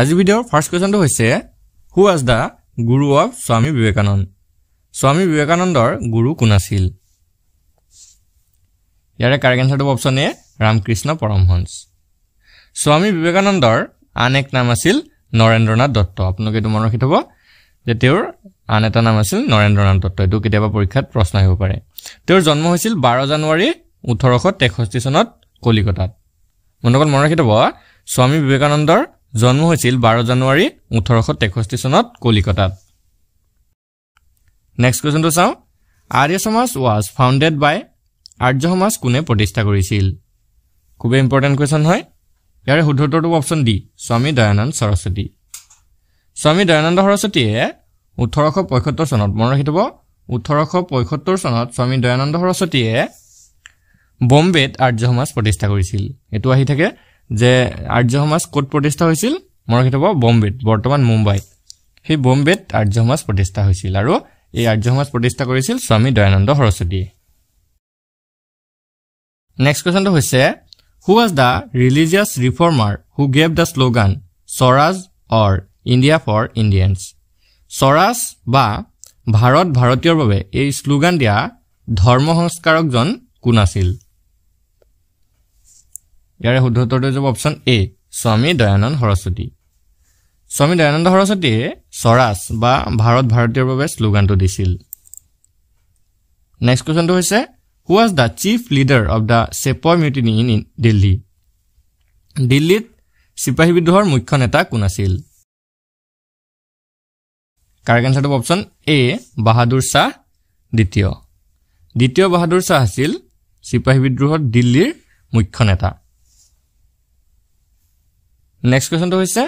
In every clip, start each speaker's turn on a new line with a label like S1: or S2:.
S1: আজি ভিডিঅ'ৰ ফাৰ্ষ্ট কুৱেশ্যনটো হৈছে who was the guru of Swami Vivekananda Swami বিবেকানন্দৰ গুৰু কোন আছিল ইয়াৰে কাৰেক্ট এনচাৰটো অপশ্যন এ ৰামকৃষ্ণ পৰমহংস স্বামী বিবেকানন্দৰ আন এক নাম আছিল নৰেন্দ্ৰনাথ দত্ত আপোনালোকে এইটো মনত ৰাখি থ'ব যে তেওঁৰ আন এটা নাম আছিল নৰেন্দ্ৰনাথ দত্ত এইটো কেতিয়াবা পৰীক্ষাত প্ৰশ্ন আহিব পাৰে তেওঁৰ জন্ম হৈছিল বাৰ জানুৱাৰী ওঠৰশ তেষষ্ঠি চনত কলিকতাত মোৰ লগত মনত ৰাখি থ'ব স্বামী বিবেকানন্দৰ জন্ম হৈছিল বাৰ জানুৱাৰী ওঠৰশ তেষষ্ঠি চনত কলিকতাত নেক্সট কুৱেশ্যনটো চাওঁ আৰ্য সমাজ ৱাজ ফাউণ্ডেড বাই আৰ্য সমাজ কোনে প্ৰতিষ্ঠা কৰিছিল খুবেই ইম্পৰ্টেণ্ট কুৱেশ্যন হয় ইয়াৰে শুদ্ধ অপশ্যন ডি স্বামী দয়ানন্দ সৰস্বতী স্বামী দয়ানন্দ সৰস্বতীয়ে ওঠৰশ পঁয়সত্তৰ চনত মনত ৰাখি থ'ব ওঠৰশ পঁয়সত্তৰ চনত স্বামী দয়ানন্দ সৰস্বতীয়ে বম্বেত আৰ্য সমাজ প্ৰতিষ্ঠা কৰিছিল এইটো আহি থাকে যে আৰ্য সমাজ ক'ত প্ৰতিষ্ঠা হৈছিল মই ৰখি থ'ব বম্বেত বৰ্তমান মুম্বাইত সেই বম্বেত আৰ্য সমাজ প্ৰতিষ্ঠা হৈছিল আৰু এই আৰ্য সমাজ প্ৰতিষ্ঠা কৰিছিল স্বামী দয়ানন্দ সৰস্বতীয়ে নেক্সট কুৱেশ্যনটো হৈছে who was the religious reformer who gave the slogan Swaraj or India for Indians Swaraj বা ভাৰত ভাৰতীয়ৰ বাবে এই শ্লোগান দিয়া ধৰ্ম সংস্কাৰকজন কোন আছিল ইয়াৰে শুদ্ধ উত্তৰটো হৈ যাব অপশ্যন এ স্বামী দয়ানন্দ সৰস্বতী স্বামী দয়ানন্দ সৰস্বতীয়ে স্বৰাজ বা ভাৰত ভাৰতীয়ৰ বাবে শ্লোগানটো দিছিল নেক্সট কুৱেশ্যনটো হৈছে who was the chief leader of the sepoy mutiny in in Delhi দিল্লীত চিপাহী বিদ্ৰোহৰ মুখ্য নেতা কোন আছিল কাৰেক্ট এনচাৰটো অপশ্যন এ বাহাদুৰ শ্বাহ দ্বিতীয় দ্বিতীয় বাহাদুৰ শ্বাহ আছিল চিপাহী বিদ্ৰোহত দিল্লীৰ মুখ্য নেতা নেক্সট কুৱেশ্যনটো হৈছে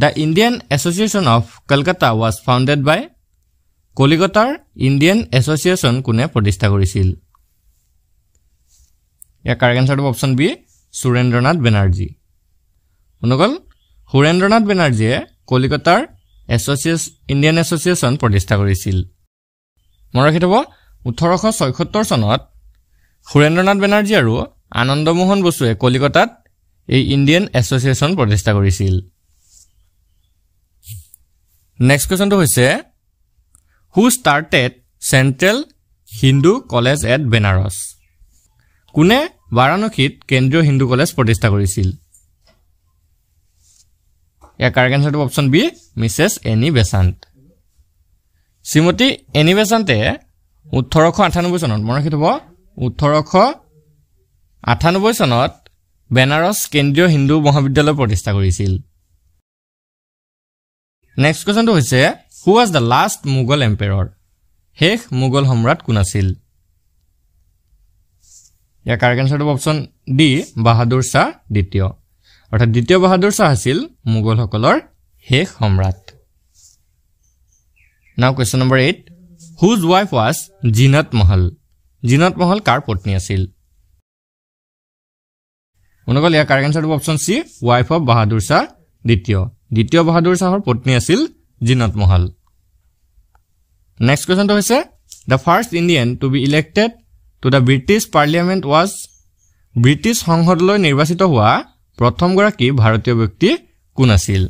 S1: the Indian association of Kolkata was founded by কলিকতাৰ ইণ্ডিয়ান এছ'চিয়েশ্যন কোনে প্ৰতিষ্ঠা কৰিছিল ইয়াৰ কাৰেক্ট এঞ্চাৰটো অপশ্যন বি সুৰেন্দ্ৰনাথ বেনাৰ্জী শুনো গ'ল সুৰেন্দ্ৰনাথ বেনাৰ্জীয়ে কলিকতাৰ এছ'চিয়েশ্যন ইণ্ডিয়ান এছ'চিয়েশ্যন প্ৰতিষ্ঠা কৰিছিল মনত ৰাখি থ'ব ওঠৰশ ছয়সত্তৰ চনত সুৰেন্দ্ৰনাথ বেনাৰ্জী আৰু আনন্দমোহন বসুৱে কলিকতাত এই ইণ্ডিয়ান এছ'চিয়েশ্যন প্ৰতিষ্ঠা কৰিছিল নেক্সট কুৱেশ্যনটো হৈছে who started central Hindu college at Benaras কোনে বাৰাণসীত কেন্দ্ৰীয় হিন্দু কলেজ প্ৰতিষ্ঠা কৰিছিল ইয়াৰ কাৰেক্ট এনচাৰটো option B Mrs Annie Besant Shrimati Annie বেচান্তে ওঠৰশ আঠানব্বৈ চনত মনে ৰাখি থ'ব ওঠৰশ আঠানব্বৈ চনত বেনাৰস কেন্দ্ৰীয় হিন্দু মহাবিদ্যালয় প্ৰতিষ্ঠা কৰিছিল নেক্সট কুৱেশ্যনটো হৈছে who was the last Mughal emperor শেষ মোগল সম্ৰাট কোন আছিল ইয়াৰ কাৰেক্ট এনচাৰটো অপশ্যন ডি বাহাদুৰ শ্বাহ দ্বিতীয় অৰ্থাৎ দ্বিতীয় বাহাদুৰ শ্বাহ আছিল মোগলসকলৰ শেষ সম্ৰাট now question number eight whose wife was Zeenat Mahal Zeenat Mahal কাৰ পত্নী আছিল মনে কৰাৰ option C wife of Bahadur Shah দ্বিতীয় দ্বিতীয় বাহাদুৰ শ্বাহৰ পত্নী আছিল জিনত মহল নেক্সট কুৱেশ্যনটো হৈছে the first Indian to be elected to the British parliament was British সংসদলৈ নিৰ্বাচিত হোৱা প্ৰথমগৰাকী ভাৰতীয় ব্যক্তি কোন আছিল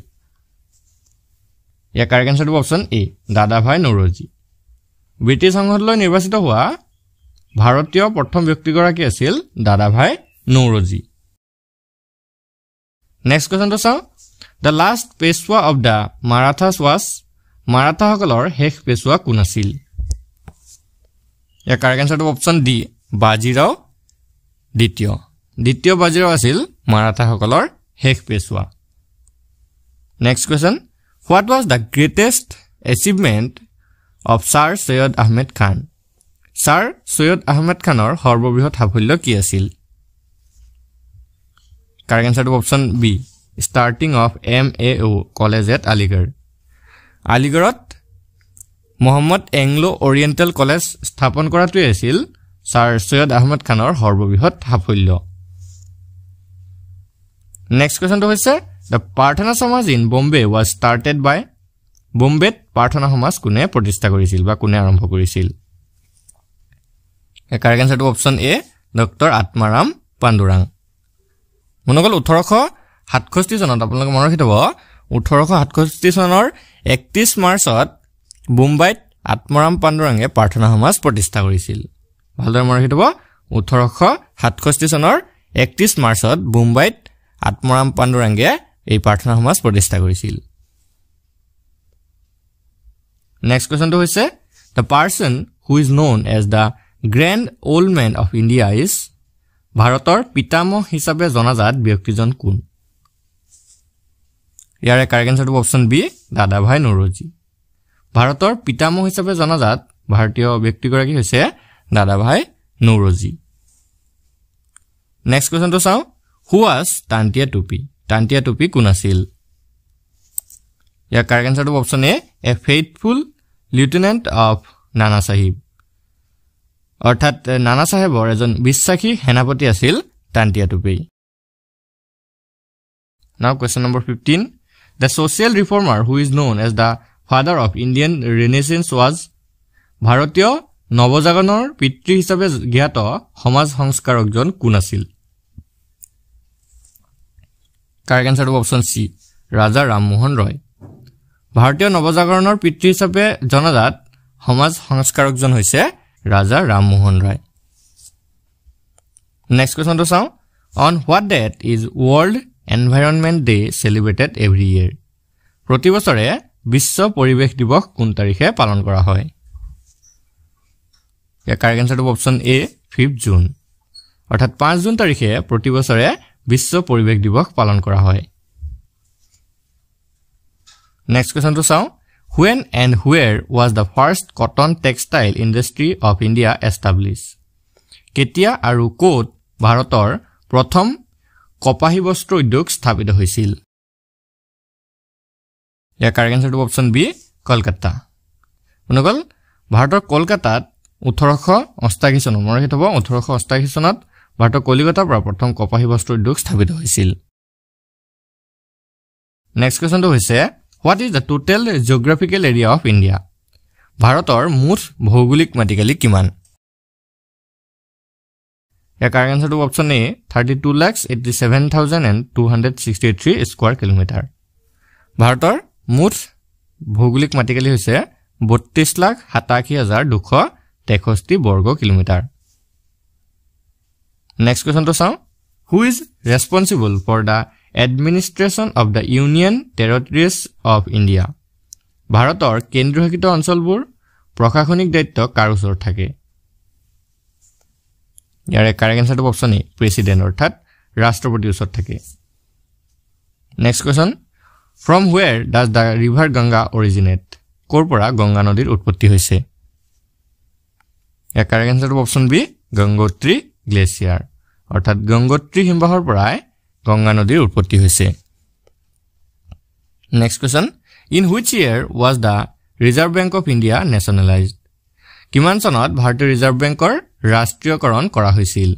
S1: ইয়াৰ কাৰেক্ট এঞ্চাৰটো অপশ্যন এ দাদা ভাই নৰজী ব্ৰিটিছ সংসদলৈ নিৰ্বাচিত হোৱা ভাৰতীয় প্ৰথম ব্যক্তিগৰাকী আছিল দাদা ভাই নৌৰজী নেক্সট কুৱেশ্যনটো চাওঁ the last Peshwa of the Marathas was মাৰাঠাসকলৰ শেষ পেচোৱা কোন আছিল ইয়াৰ কাৰেক্ট এঞ্চাৰটো অপশ্যন ডি বাজিৰাও দ্বিতীয় দ্বিতীয় বাজিৰাও আছিল মাৰাঠাসকলৰ শেষ Peshwa next question what was the greatest achievement of sir Syed Ahmed Khan sir Syed Ahmed খানৰ সৰ্ববৃহৎ সাফল্য কি আছিল কাৰেক্ট এনচাৰটো option B starting of M A O' college at Aligarh আলিগড়ত মহম্মদ এংলো অৰিয়েণ্টেল কলেজ স্থাপন কৰাটোৱে আছিল ছাৰ ছৈয়দ আহমেদ খানৰ সৰ্ববৃহৎ সাফল্য নেক্সট কুৱেশ্যনটো হৈছে the Prarthana Samaj in Bombay was started by বম্বেত প্ৰাৰ্থনা সমাজ কোনে প্ৰতিষ্ঠা কৰিছিল বা কোনে আৰম্ভ কৰিছিল কাৰেক্ট এনচাৰটো option A doctor Atmaram Pandurang মনে গ'ল ওঠৰশ সাতষষ্ঠি চনত আপোনালোকে মনত ৰাখি থ'ব ওঠৰশ সাতষষ্ঠি চনৰ একত্ৰিছ মাৰ্চত বোম্বাইত আত্মৰাম পাণ্ডুৰাঙে প্ৰাৰ্থনা সমাজ প্ৰতিষ্ঠা কৰিছিল ভালদৰে মনত ৰাখি থ'ব ওঠৰশ সাতষষ্ঠি চনৰ একত্ৰিছ মাৰ্চত বোম্বাইত আত্মৰাম পাণ্ডুৰাঙে এই প্ৰাৰ্থনা সমাজ প্ৰতিষ্ঠা কৰিছিল নেক্সট কুৱেশ্যনটো হৈছে the person who is known as the grand old man of India is ভাৰতৰ পিতামহ হিচাপে জনাজাত ব্যক্তিজন কোন ইয়াৰে কাৰেক্ট এঞ্চাৰটো অপশ্যন বি দাদাভাই নৰজী ভাৰতৰ পিতামহ হিচাপে জনাজাত ভাৰতীয় ব্যক্তিগৰাকী হৈছে দাদাভাই নৌৰজী নেক্সট কুৱেশ্যনটো চাওঁ হু ৱাজ তান্তীয়া টুপি টান্তিয়া টুপি কোন আছিল ইয়াৰ কাৰেক্ট এঞ্চাৰটো option A a faithful lieutenant of Nana Sahib অৰ্থাৎ নানা চাহেবৰ এজন বিশ্বাসী সেনাপতি আছিল Tantia Tope now question number fifteen the social reformer who is known as the father of Indian renaissance was ভাৰতীয় নৱজাগৰণৰ পিতৃ হিচাপে জ্ঞাত সমাজ সংস্কাৰকজন কোন আছিল কাৰেক্ট এঞ্চাৰটো অপশ্যন চি ৰাজা ৰামমোহন ৰয় ভাৰতীয় নৱজাগৰণৰ পিতৃ হিচাপে জনাজাত সমাজ সংস্কাৰকজন হৈছে ৰাজা ৰামমোহন ৰায় নেক্সট কুৱেশ্যনটো চাওঁ on what date is world environment day' celebrated every year প্ৰতি বছৰে বিশ্ব পৰিৱেশ দিৱস কোন তাৰিখে পালন কৰা হয় ইয়াৰ কাৰেক্ট এনচাৰটো অপশ্যন এ ফিফ্থ জুন অৰ্থাৎ পাঁচ জুন তাৰিখে প্ৰতি বছৰে বিশ্ব পৰিৱেশ দিৱস পালন কৰা হয় নেক্সট কুৱেশ্যনটো চাওঁ When and where was the first cotton textile industry of India established? কেতিয়া আৰু ক'ত ভাৰতৰ প্ৰথম কপাহী বস্ত্ৰ উদ্যোগ স্থাপিত হৈছিল ইয়াৰ কাৰেক্ট এঞ্চাৰটো অপশ্যন বি কলকাতা শুনক ভাৰতৰ কলকাতাত ওঠৰশ অষ্টাশী চনত মনত ৰাখি থ'ব ওঠৰশ অষ্টাশী চনত ভাৰতৰ কলিকতাৰ পৰা প্ৰথম কপাহী বস্ত্ৰ উদ্যোগ স্থাপিত হৈছিল নেক্সট কুৱেশ্যনটো হৈছে what is the total geographical area of India ভাৰতৰ মুঠ ভৌগোলিক মাটিকালি কিমান ইয়াৰ কাৰেক্ট এনচাৰটো option A thirty two lakhs eighty seven thousand and two hundred sixty three square kilometre ভাৰতৰ মুঠ ভৌগোলিক মাটিকালি হৈছে বত্ৰিছ লাখ সাতাশী হাজাৰ দুশ তেষষ্ঠি বৰ্গ কিলোমিটাৰ নেক্সট কুৱেশ্যনটো চাওঁ who is responsible for the administration of the union territories of India ভাৰতৰ কেন্দ্ৰীয়শাসিত অঞ্চলবোৰ প্ৰশাসনিক দায়িত্ব কাৰ ওচৰত থাকে ইয়াৰে কাৰেক্ট এনচাৰটো অপশ্যন এ প্ৰেচিডেণ্ট অৰ্থাৎ ৰাষ্ট্ৰপতিৰ ওচৰত থাকে next question from where does the river Ganga originate ক'ৰ পৰা গংগা নদীৰ উৎপত্তি হৈছে ইয়াৰ কাৰেক্ট এনচাৰটো অপশ্যন বি গংগোত্ৰী গ্লেচিয়াৰ অৰ্থাৎ গংগোত্ৰী হিমবাহৰ পৰাই গংগা নদীৰ উৎপত্তি হৈছে next question in which year was the reserve bank of India nationalise কিমান চনত ভাৰতীয় ৰিজাৰ্ভ বেংকৰ ৰাষ্ট্ৰীয়কৰণ কৰা হৈছিল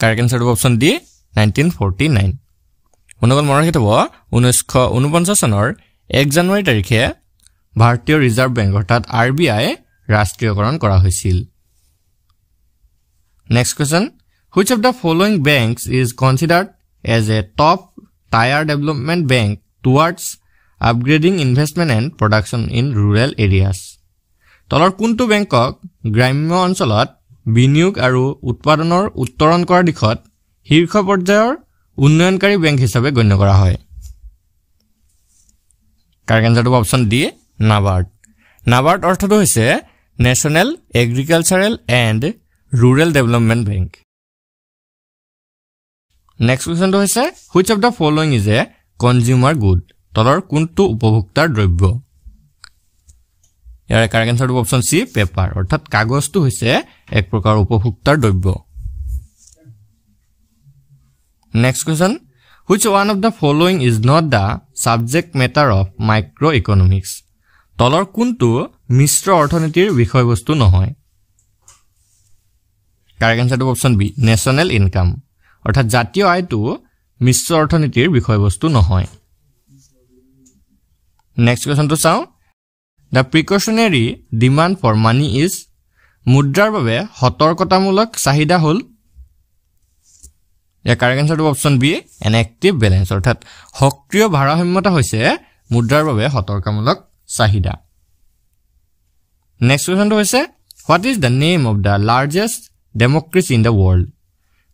S1: কাৰেক্ট এনচাৰটো option D nineteen forty nine মনোগত মনত ৰাখি থ'ব ঊনৈছশ ঊনপঞ্চাছ চনৰ এক জানুৱাৰী তাৰিখে ভাৰতীয় ৰিজাৰ্ভ বেংক অৰ্থাৎ আৰ বি আই ৰাষ্ট্ৰীয়কৰণ কৰা হৈছিল next question Which of the following banks is considered as a top tire development bank towards upgrading investment and production in rural areas? তলৰ কোনটো বেংকক গ্ৰাম্য অঞ্চলত বিনিয়োগ আৰু উৎপাদনৰ উত্তৰণ কৰাৰ দিশত শীৰ্ষ পৰ্যায়ৰ উন্নয়নকাৰী বেংক হিচাপে গণ্য কৰা হয় কাৰ্ক এঞ্জাৰটো অপশ্যন ডি নাবাৰ্ড নাবাৰ্ড অৰ্থটো হৈছে national agricultural and rural development bank next কুৱেশ্যনটো হৈছে which of the following is a consumer good তলৰ কোনটো উপভোক্তাৰ দ্ৰব্য ইয়াৰে কাৰেক্ট এনচাৰটো অপশ্যন চি পেপাৰ অৰ্থাৎ কাগজটো হৈছে এক প্ৰকাৰ উপভোক্তাৰ দ্ৰব্য next question which one of the following is not the subject matter of micro economics তলৰ কোনটো মিশ্ৰ অৰ্থনীতিৰ বিষয়বস্তু নহয় কাৰেক্ট এনচাৰটো অপশ্যন বি নেশ্যনেল ইনকাম অৰ্থাৎ জাতীয় আয়টো মিশ্ৰ অৰ্থনীতিৰ বিষয়বস্তু নহয় নেক্সট কুৱেশ্যনটো চাওঁ the precautionary demand for money is মুদ্ৰাৰ বাবে সতৰ্কতামূলক চাহিদা হ'ল ইয়াৰ কাৰেক্ট এঞ্চাৰটো option B an active balance অৰ্থাৎ সক্ৰিয় ভাৰসাম্যতা হৈছে মুদ্ৰাৰ বাবে সতৰ্কামূলক চাহিদা নেক্সট কুৱেশ্যনটো হৈছে what is the name of the largest democracy in the world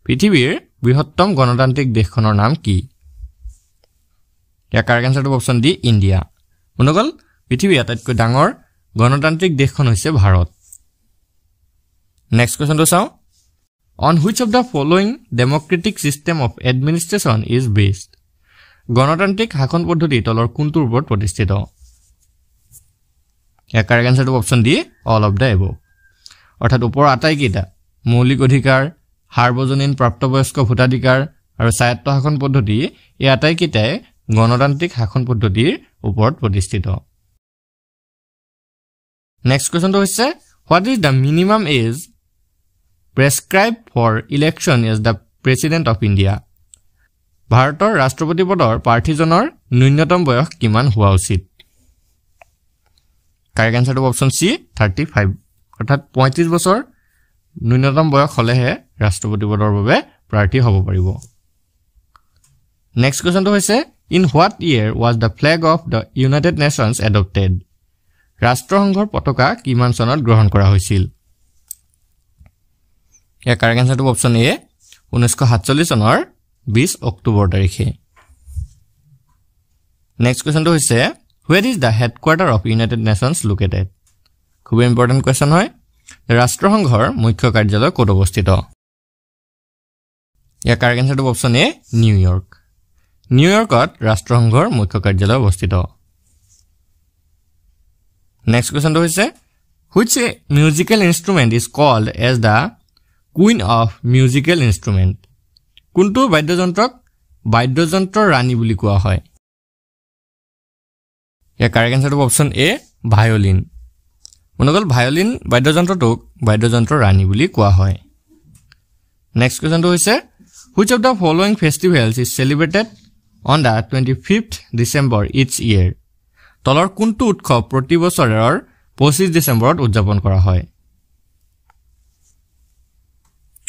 S1: পৃথিৱীৰ বৃহত্তম গণতান্ত্ৰিক দেশখনৰ নাম কি ইয়াৰ কাৰেক্ট এনচাৰটো অপশ্যন ডি ইণ্ডিয়া শুনো গ'ল পৃথিৱীৰ আটাইতকৈ ডাঙৰ গণতান্ত্ৰিক দেশখন হৈছে ভাৰত নেক্সট কুৱেশ্যনটো চাওঁ on which of the following democratic system of administration is based গণতান্ত্ৰিক শাসন পদ্ধতি তলৰ কোনটোৰ ওপৰত প্ৰতিষ্ঠিত ইয়াৰ কাৰেক্ট এনচাৰটো option D all of the above অৰ্থাৎ ওপৰৰ আটাইকেইটা মৌলিক অধিকাৰ সাৰ্বজনীন প্ৰাপ্তবয়স্ক ভোটাধিকাৰ আৰু স্বায়ত্ত শাসন পদ্ধতি এই আটাইকেইটাই গণতান্ত্ৰিক শাসন পদ্ধতিৰ ওপৰত প্ৰতিষ্ঠিত নেক্সট কুৱেশ্যনটো হৈছে what is the minimum age prescribed for election as the president of India ভাৰতৰ ৰাষ্ট্ৰপতি পদৰ প্ৰাৰ্থীজনৰ ন্যূনতম বয়স কিমান হোৱা উচিত কাৰেক্ট এঞ্চাৰটো অপশ্যন চি থাৰ্টি ফাইভ অৰ্থাৎ পঁয়ত্ৰিছ বছৰ ন্যূনতম বয়স হ'লেহে ৰাষ্ট্ৰপতি পদৰ বাবে প্ৰাৰ্থী হ'ব পাৰিব নেক্সট কুৱেশ্যনটো হৈছে in what year was the flag of the united nations adopted ৰাষ্ট্ৰসংঘৰ পতাকা কিমান চনত গ্ৰহণ কৰা হৈছিল ইয়াৰ কাৰেক্ট এঞ্চাৰটো অপশ্যন এ ঊনৈছশ সাতচল্লিছ চনৰ বিছ অক্টোবৰ তাৰিখে নেক্সট কুৱেশ্যনটো হৈছে what is the headquarter of united nations located খুবেই ইম্পৰ্টেণ্ট কুৱেশ্যন হয় ৰাষ্ট্ৰসংঘৰ মুখ্য কাৰ্যালয় ক'ত অৱস্থিত ইয়াৰ কাৰেক্ট এঞ্চাৰটো অপশ্যন এ নিউয়ৰ্ক নিউয়ৰ্কত ৰাষ্ট্ৰসংঘৰ মুখ্য কাৰ্যালয় অৱস্থিত নেক্সট কুৱেশ্যনটো হৈছে which a musical instrument is called as the queen of musical instrument কোনটো বাদ্যযন্ত্ৰক বাদ্যযন্ত্ৰৰ ৰাণী বুলি কোৱা হয় ইয়াৰ কাৰেক্ট এঞ্চাৰটো অপশ্যন এ ভায়লিন মনে গ'ল ভায়লিন বাদ্যযন্ত্ৰটোক বাদ্যযন্ত্ৰ ৰাণী বুলি কোৱা হয় নেক্সট কুৱেশ্যনটো হৈছে which of the following festivals is celebrated on the twenty fifth December its year তলৰ কোনটো উৎসৱ প্ৰতি বছৰৰ পঁচিছ ডিচেম্বৰত উদযাপন কৰা হয়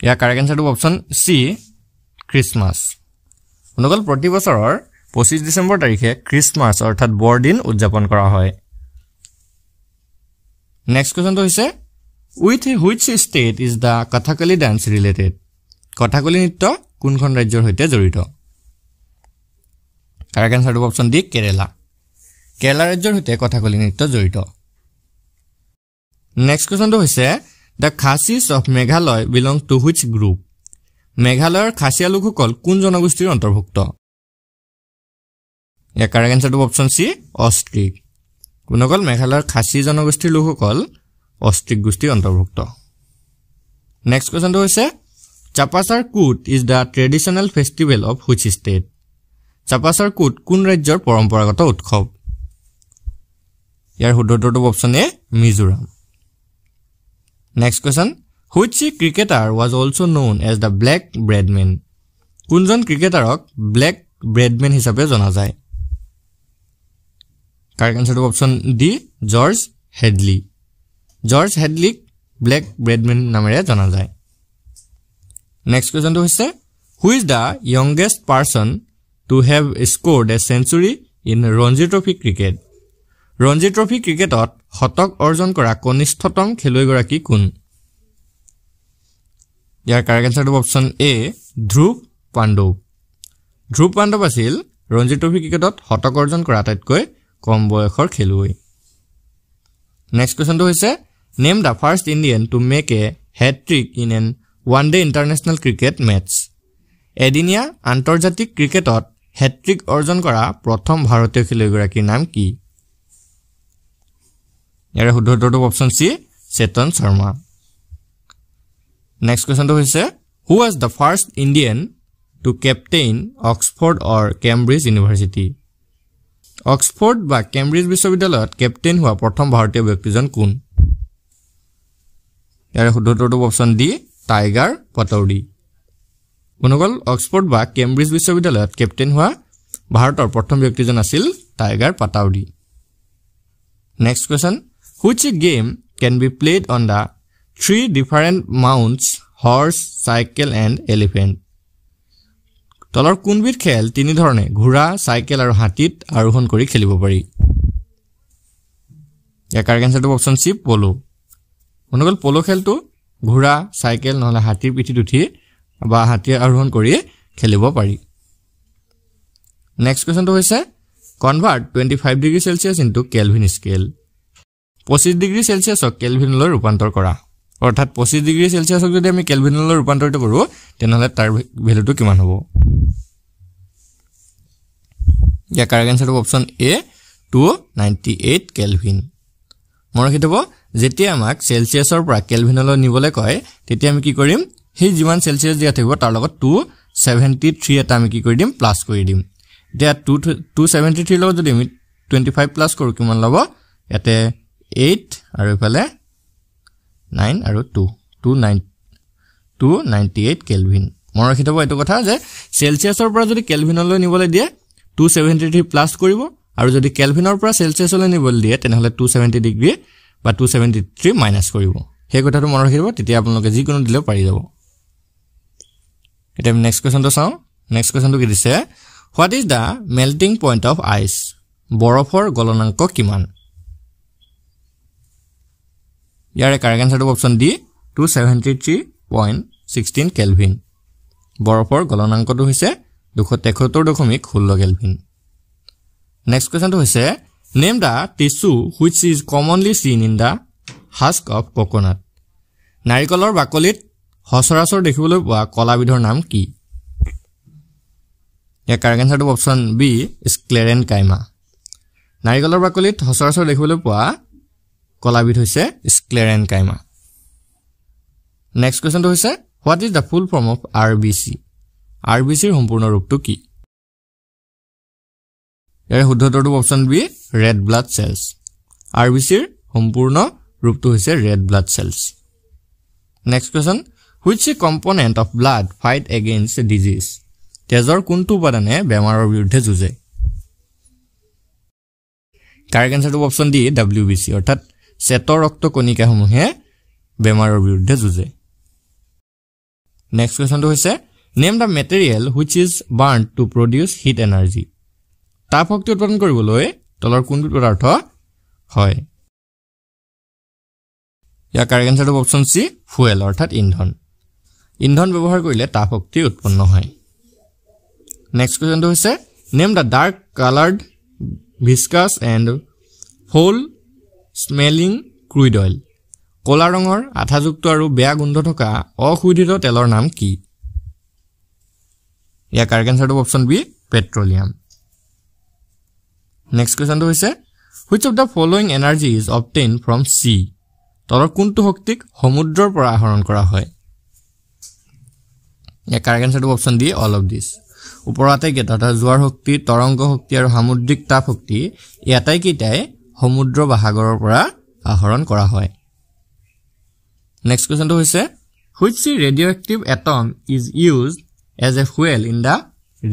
S1: ইয়াৰ কাৰেক্ট এনচাৰটো অপশ্যন চি খ্ৰীষ্টমাছ মনে গ'ল প্ৰতি বছৰৰ পঁচিছ ডিচেম্বৰ তাৰিখে খ্ৰীষ্টমাছ অৰ্থাৎ বৰদিন উদযাপন কৰা হয় নেক্সট কুৱেশ্যনটো হৈছে with which state is the Kathakali dance related Kathakali নৃত্য কোনখন ৰাজ্যৰ সৈতে জড়িত কাৰেক্ট এনচাৰটো অপশ্যন দি কেৰেলা কেৰেলা ৰাজ্যৰ সৈতে কথাকলি নৃত্য জড়িত নেক্সট কুৱেশ্যনটো হৈছে the Khasis of Meghalaya belong to which group মেঘালয়ৰ খাচীয়া লোকসকল কোন জনগোষ্ঠীৰ অন্তৰ্ভুক্ত ইয়াৰ কাৰেক্ট এনচাৰটো অপশ্যন চি অষ্ট্ৰিক গুণগল মেঘালয়ৰ খাচী জনগোষ্ঠীৰ লোকসকল অষ্ট্ৰিক গোষ্ঠীৰ অন্তৰ্ভুক্ত নেক্সট কুৱেশ্যনটো হৈছে Chapchar Kut is the traditional festival of which state Chapchar Kut কোন ৰাজ্যৰ পৰম্পৰাগত উৎসৱ ইয়াৰ শুদ্ধটো option A Mizoram next question which ই cricketer was also' known as the black Bradman কোনজন ক্ৰিকেটাৰক ব্লেক ব্ৰেডমেন হিচাপে জনা যায় কাৰেক্ট আনচাৰটো option D George Headley George হেডলিক ব্লেক ব্ৰেডমেন নামেৰে জনা যায় নেক্সট কুৱেশ্যনটো হৈছে who is the youngest person to have score a century in Ranji trophy cricket Ranji trophy ক্ৰিকেটত শতক অৰ্জন কৰা কনিষ্ঠতম খেলুৱৈগৰাকী কোন ইয়াৰ কাৰেক্ট এনচাৰটো অপশ্যন এ ধ্ৰুৱ পাণ্ডৱ ধ্ৰুৱ পাণ্ডৱ আছিল ৰঞ্জী ট্ৰফী ক্ৰিকেটত শতক অৰ্জন কৰা আটাইতকৈ কম বয়সৰ খেলুৱৈ নেক্সট কুৱেশ্যনটো হৈছে name the first Indian to make a hattrick in an one day international cricket match এদিনীয়া আন্তৰ্জাতিক ক্ৰিকেটত হেট্ৰিক অৰ্জন কৰা প্ৰথম ভাৰতীয় খেলুৱৈগৰাকীৰ নাম কি ইয়াৰে শুদ্ধ উত্তৰটো option C Chetan Sharma next কুৱেশ্যনটো হৈছে who was the first Indian to captain Oxford or Cambridge university Oxford বা কেম্ব্ৰিজ বিশ্ববিদ্যালয়ত কেপ্টেইন হোৱা প্ৰথম ভাৰতীয় ব্যক্তিজন কোন ইয়াৰে শুদ্ধ অপশ্যন ডি টাইগাৰ পটৌৰি কোনো গ'ল অক্সফৰ্ড বা কেম্ব্ৰিজ বিশ্ববিদ্যালয়ত কেপ্টেইন হোৱা ভাৰতৰ প্ৰথম ব্যক্তিজন আছিল tiger Pataudi next question which game can be played on the three different mounts horse cycle and elephant তলৰ কোনবিধ খেল তিনিধৰণে ঘোঁৰা চাইকেল আৰু হাতীত আৰোহণ কৰি খেলিব পাৰি ইয়াৰ কাৰেক্ট অপশ্যন চি পল' মনে গ'ল পল' খেলটো ঘোঁৰা চাইকেল নহ'লে হাতীৰ পিঠিত উঠি বা হাতী আৰোহণ কৰি খেলিব পাৰি নেক্সট কুৱেশ্যনটো হৈছে convert twenty five degree Celsius in kelvin scale পঁচিছ ডিগ্ৰী চেলচিয়াছক কেলভিনলৈ ৰূপান্তৰ কৰা অৰ্থাৎ পঁচিছ ডিগ্ৰী চেলচিয়াছক যদি আমি কেলভিনলৈ ৰূপান্তৰিত কৰোঁ তেনেহ'লে তাৰ ভেলুটো কিমান হ'ব ইয়াৰ কাৰেক্ট এনচাৰটো option A two ninety eight kelvin মই ৰখি থ'ব যেতিয়া আমাক চেলচিয়াছৰ পৰা কেলভিনলৈ নিবলৈ কয় তেতিয়া আমি কি কৰিম সেই যিমান চেলচিয়াছ দিয়া থাকিব তাৰ লগত টু ছেভেণ্টি থ্ৰী এটা আমি কি কৰি দিম প্লাছ কৰি দিম এতিয়া টু টু ছেভেণ্টি থ্ৰীৰ লগত যদি আমি টুৱেণ্টি ফাইভ প্লাছ কৰোঁ কিমান ল'ব ইয়াতে এইট আৰু এইফালে নাইন আৰু two two nine two ninety eight kelvin মনত ৰাখি থ'ব এইটো কথা যে চেলচিয়াছৰ পৰা যদি কেলভিনলৈ নিবলৈ দিয়ে টু ছেভেণ্টি থ্ৰী প্লাছ কৰিব আৰু যদি কেলভিনৰ পৰা চেলচিয়াছলৈ নিবলৈ দিয়ে তেনেহ'লে টু ছেভেণ্টি ডিগ্ৰী বা টু ছেভেণ্টি থ্ৰী মাইনাছ কৰিব সেই কথাটো মনত ৰাখি ৰাখিব তেতিয়া আপোনালোকে যিকোনো দিলেও পাৰি যাব এতিয়া আমি নেক্সট কুৱেশ্যনটো চাওঁ নেক্সট কুৱেশ্যনটো কি দিছে what is the melting point of ice বৰফৰ গলনাংক কিমান ইয়াৰে কাৰেক্ট এনচাৰটো option D two seventy three point sixteen kelvin বৰফৰ গলনাংকটো হৈছে দুশ তেসত্তৰ দশমিক ষোল্ল কেলভিন নেক্সট কুৱেশ্যনটো হৈছে name the tissue which is commonly seen in the husk of coconut নাৰিকলৰ বাকলিত সচৰাচৰ দেখিবলৈ পোৱা কলাবিধৰ নাম কি ইয়াৰ কাৰেক্ট এনচাৰটো অপশ্যন বি স্ক্লেৰেন কাইমা নাৰিকলৰ বাকলিত সচৰাচৰ দেখিবলৈ পোৱা কলাবিধ হৈছে স্ক্লেৰেন কাইমা নেক্সট কুৱেশ্যনটো হৈছে what is the full form of R B C R B চিৰ সম্পূৰ্ণ ৰূপটো কি ইয়াৰে শুদ্ধ option B red blood cells R B চিৰ সম্পূৰ্ণ ৰূপটো হৈছে red blood cells next question which ই component of blood fight against disease তেজৰ কোনটো উপাদানে বেমাৰৰ বিৰুদ্ধে যুঁজে কাৰেক্ট এনচাৰটো option D W B C অৰ্থাৎ শ্বেত কণিকাসমূহে বেমাৰৰ বিৰুদ্ধে যুঁজে নেক্সট কুৱেশ্যনটো হৈছে name the material which is burn to produce heat energy তাপ শক্তি উৎপাদন কৰিবলৈ তলৰ কোনটো পদাৰ্থ হয় ইয়াৰ কাৰেক্ট এনচাৰটো অপশ্যন চি ফুৱেল অৰ্থাৎ ইন্ধন ইন্ধন ব্যৱহাৰ কৰিলে তাপ শক্তি উৎপন্ন হয় নেক্সট কুৱেশ্যনটো হৈছে name the dark coloured viscous and whole smelling crude oil ক'লা ৰঙৰ আঠাযুক্ত আৰু বেয়া গোন্ধ থকা অশোধিত তেলৰ নাম কি ইয়াৰ কাৰেক্ট এনচাৰটো অপশ্যন বি পেট্ৰলিয়াম নেক্সট কুৱেশ্যনটো হৈছে which of the following energy is obtain from sea তলৰ কোনটো শক্তিক সমুদ্ৰৰ পৰা আহৰণ কৰা হয় ইয়াৰ কাৰেক্ট এনচাৰটো option D all of this ওপৰতে কেইটা অৰ্থাৎ জোৱাৰ শক্তি তৰংগ শক্তি আৰু সামুদ্ৰিক তাপ শক্তি এই আটাইকেইটাই সমুদ্ৰ বাসাগৰৰ পৰা আহৰণ কৰা হয় নেক্সট কুৱেশ্যনটো হৈছে হুইটছ ই radio' active atom is use as a fuel in the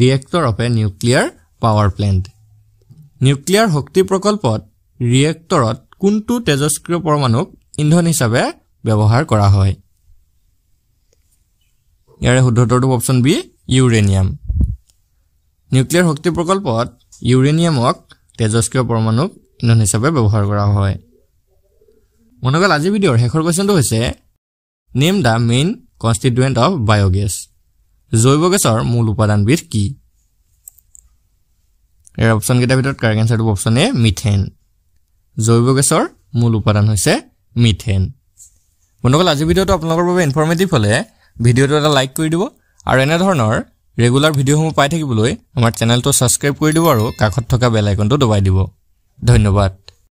S1: reactor of A nuclear power plant nuclear শক্তি প্ৰকল্পত ৰিয়েক্টৰত কোনটো তেজস্ক্ৰিয় পৰমাণুক ইন্ধন হিচাপে ব্যৱহাৰ কৰা হয় ইয়াৰে শুদ্ধোত্তৰটো অপশ্যন বি ইউৰেনিয়াম নিউক্লিয়াৰ শক্তি প্ৰকল্পত ইউৰেনিয়ামক তেজস্ক্ৰিয় পৰমাণুক ইন্ধন হিচাপে ব্যৱহাৰ কৰা হয় মনে গ'ল আজিৰ ভিডিঅ'ৰ শেষৰ কুৱেশ্যনটো হৈছে name the main constituent of biogas জৈৱ গেছৰ মূল উপাদানবিধ কি ইয়াৰ অপশ্যনকেইটাৰ ভিতৰত কাৰেক্ট এনচাৰটো অপশ্যন এ মিথেন জৈৱ গেছৰ মূল উপাদান হৈছে মিথেন মনে বন্ধুসকল আজিৰ ভিডিঅ'টো আপোনালোকৰ বাবে ইনফৰ্মেটিভ হ'লে ভিডিঅ'টো এটা লাইক কৰি দিব আৰু এনেধৰণৰ ৰেগুলাৰ ভিডিঅ'সমূহ পাই থাকিবলৈ আমাৰ চেনেলটো ছাবস্ক্ৰাইব কৰি দিব আৰু কাষত থকা বেল দবাই দিব ধন্যবাদ